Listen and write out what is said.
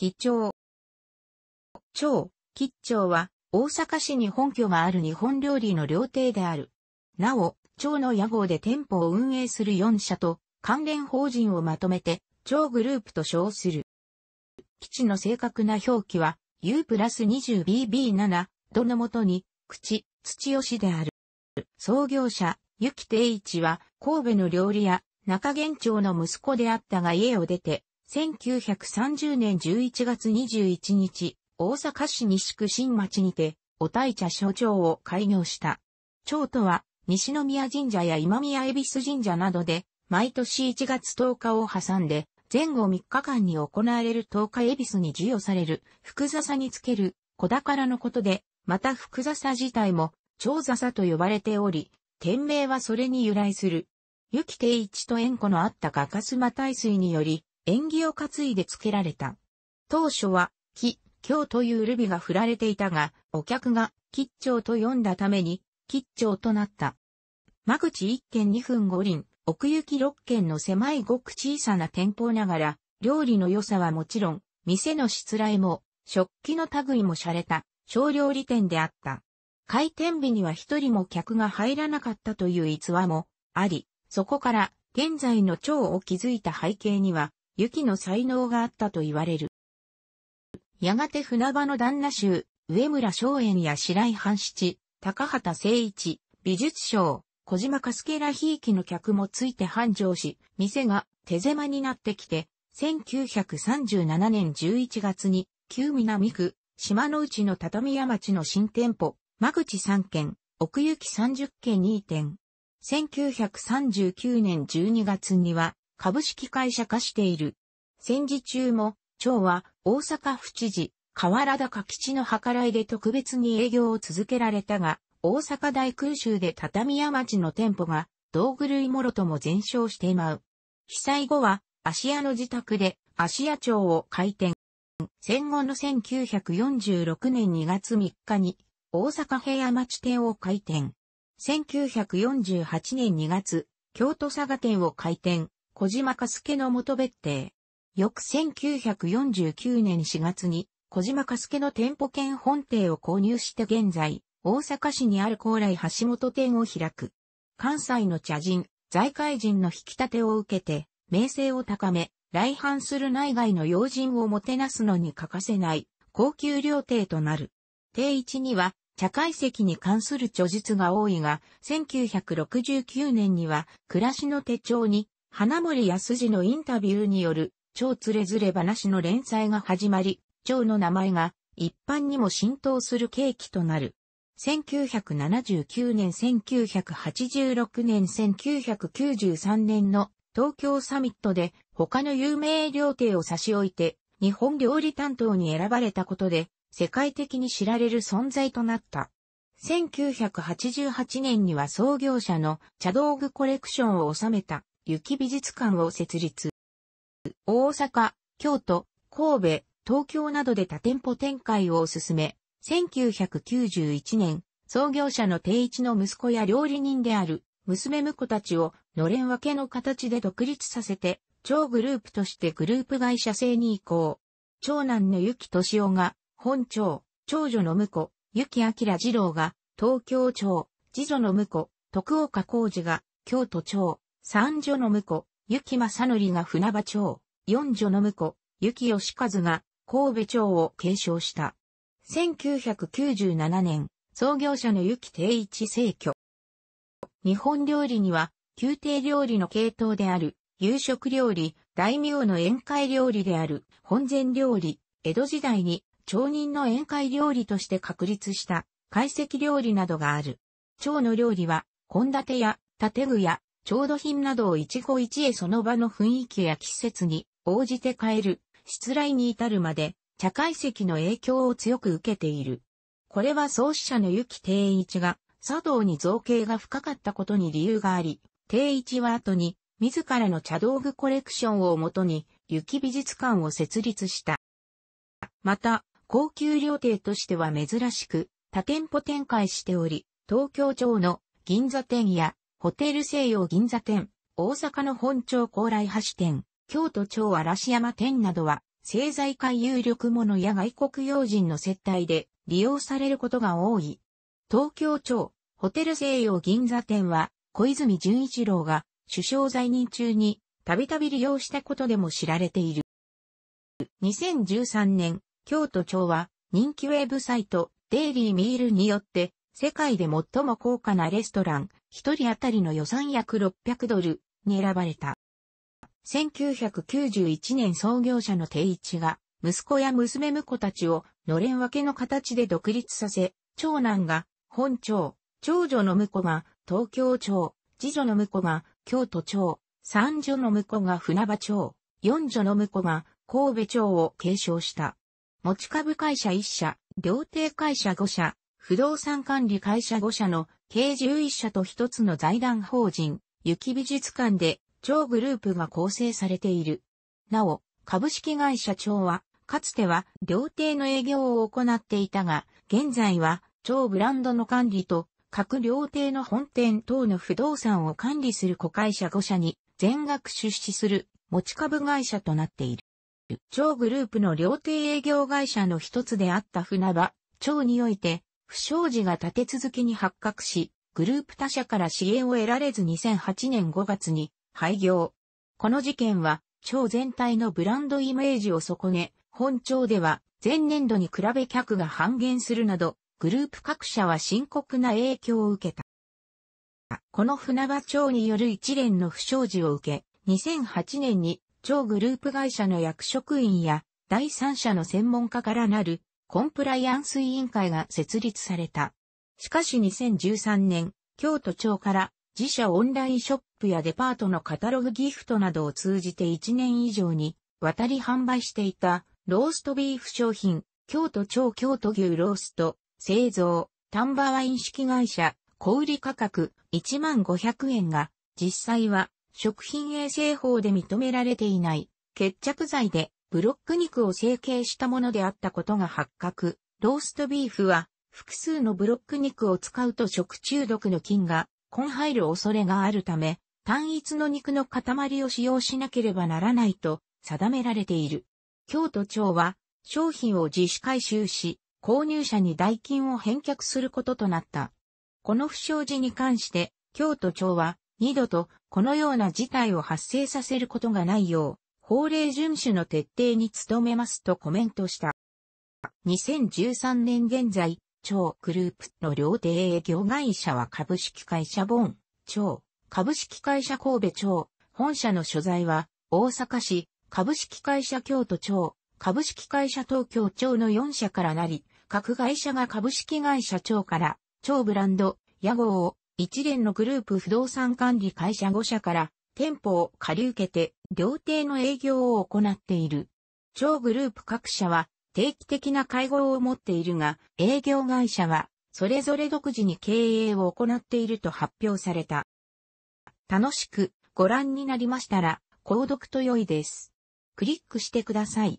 吉兆。超吉兆は、大阪市に本拠がある日本料理の料亭である。なお、長の屋号で店舗を運営する4社と、関連法人をまとめて、超グループと称する。基地の正確な表記は、U プラス 20BB7、どのもとに、口、土吉である。創業者、ゆき定一は、神戸の料理屋、中元町の息子であったが家を出て、1930年11月21日、大阪市西区新町にて、お大茶所長を開業した。長とは、西宮神社や今宮恵比寿神社などで、毎年1月10日を挟んで、前後3日間に行われる10日恵比寿に授与される、福笹につける、小宝のことで、また福笹自体も、長笹と呼ばれており、店名はそれに由来する。雪定一と縁故のあった画家島大水により、縁起を担いで付けられた。当初は、吉祥というルビが振られていたが、お客が吉兆と読んだために、吉兆となった。間口1軒2分5輪、奥行き6軒の狭いごく小さな店舗ながら、料理の良さはもちろん、店のしつらえも、食器の類も洒落た、小料理店であった。開店日には一人も客が入らなかったという逸話もあり、そこから現在の蝶を築いた背景には、雪の才能があったと言われる。やがて船場の旦那衆、上村松園や白井半七、高畑誠一、美術賞、小島かすけらひいきの客もついて繁盛し、店が手狭になってきて、1937年11月に、旧南区、島の内の畳屋町の新店舗、間口3軒、奥行き30軒2店。1939年12月には、株式会社化している。戦時中も、町は大阪府知事、河原高吉の計らいで特別に営業を続けられたが、大阪大空襲で畳屋町の店舗が、道具類もろとも全焼してまう。被災後は、芦屋の自宅で、芦屋町を開店。戦後の1946年2月3日に、大阪平野町店を開店。1948年2月、京都佐賀店を開店。小島かすけの元別邸。翌1949年4月に、小島かすけの店舗兼本邸を購入して現在、大阪市にある高麗橋本店を開く。関西の茶人、財界人の引き立てを受けて、名声を高め、来販する内外の要人をもてなすのに欠かせない、高級料亭となる。定一には、茶会席に関する著述が多いが、1969年には、暮らしの手帳に、花森康次のインタビューによる、超つれずれ話の連載が始まり、蝶の名前が一般にも浸透する契機となる。1979年、1986年、1993年の東京サミットで他の有名料亭を差し置いて日本料理担当に選ばれたことで世界的に知られる存在となった。1988年には創業者の茶道具コレクションを収めた雪美術館を設立。大阪、京都、神戸、東京などで多店舗展開を進め、1991年、創業者の定一の息子や料理人である娘婿たちをのれん分けの形で独立させて、超グループとしてグループ会社制に移行。長男の雪し、夫が本町、長女の婿、雪明二郎が東京町、次女の婿、徳岡浩二が京都庁、三女の婿、雪正則が船場町、四女の婿、雪義和が神戸町を継承した。1997年、創業者の雪定一成居。日本料理には、宮廷料理の系統である、夕食料理、大名の宴会料理である、本膳料理、江戸時代に町人の宴会料理として確立した、懐石料理などがある。町の料理は、献立や、建具や、調度品などを一期一会その場の雰囲気や季節に応じて変える、失礼に至るまで、茶会席の影響を強く受けている。これは創始者の雪定一が、茶道に造形が深かったことに理由があり、定一は後に、自らの茶道具コレクションをもとに、雪美術館を設立した。また、高級料亭としては珍しく、多店舗展開しており、東京町の銀座店やホテル西洋銀座店、大阪の本町高麗橋店、京都町嵐山店などは、製材界有力者や外国要人の接待で利用されることが多い。東京町、ホテル西洋銀座店は、小泉純一郎が首相在任中にたびたび利用したことでも知られている。2013年、京都町は人気ウェブサイトデイリーミールによって世界で最も高価なレストラン、一人当たりの予算約600ドルに選ばれた。1991年創業者の定一が、息子や娘婿たちをのれん分けの形で独立させ、長男が本町、長女の婿が東京町、次女の婿が京都町、三女の婿が船場町、四女の婿が神戸町を継承した。持株会社一社、料亭会社五社、不動産管理会社5社の計11社と1つの財団法人、雪美術館で、超グループが構成されている。なお、株式会社長は、かつては料亭の営業を行っていたが、現在は超ブランドの管理と各料亭の本店等の不動産を管理する子会社5社に全額出資する持ち株会社となっている。超グループの料亭営業会社の一つであった船場、超において不祥事が立て続けに発覚し、グループ他社から支援を得られず2008年5月に廃業。この事件は、町全体のブランドイメージを損ね、本庁では前年度に比べ客が半減するなど、グループ各社は深刻な影響を受けた。この船場町による一連の不祥事を受け、2008年に町グループ会社の役職員や第三者の専門家からなるコンプライアンス委員会が設立された。しかし2013年、京都庁から自社オンラインショップやデパートのカタログギフトなどを通じて1年以上に渡り販売していたローストビーフ商品、京都超京都牛ロースト、製造、丹波ワイン式会社、小売価格1500円が実際は食品衛生法で認められていない決着剤でブロック肉を成形したものであったことが発覚。ローストビーフは複数のブロック肉を使うと食中毒の菌が混入る恐れがあるため、単一の肉の塊を使用しなければならないと定められている。京都庁は商品を自主回収し、購入者に代金を返却することとなった。この不祥事に関して、京都庁は二度とこのような事態を発生させることがないよう、法令遵守の徹底に努めますとコメントした。2013年現在、超グループの両手営業会社は株式会社ボン、超、株式会社神戸超、本社の所在は大阪市、株式会社京都超、株式会社東京超の4社からなり、各会社が株式会社超から、超ブランド、屋号を一連のグループ不動産管理会社5社から店舗を借り受けて、料亭の営業を行っている。超グループ各社は、定期的な会合を持っているが、営業会社は、それぞれ独自に経営を行っていると発表された。楽しくご覧になりましたら、購読と良いです。クリックしてください。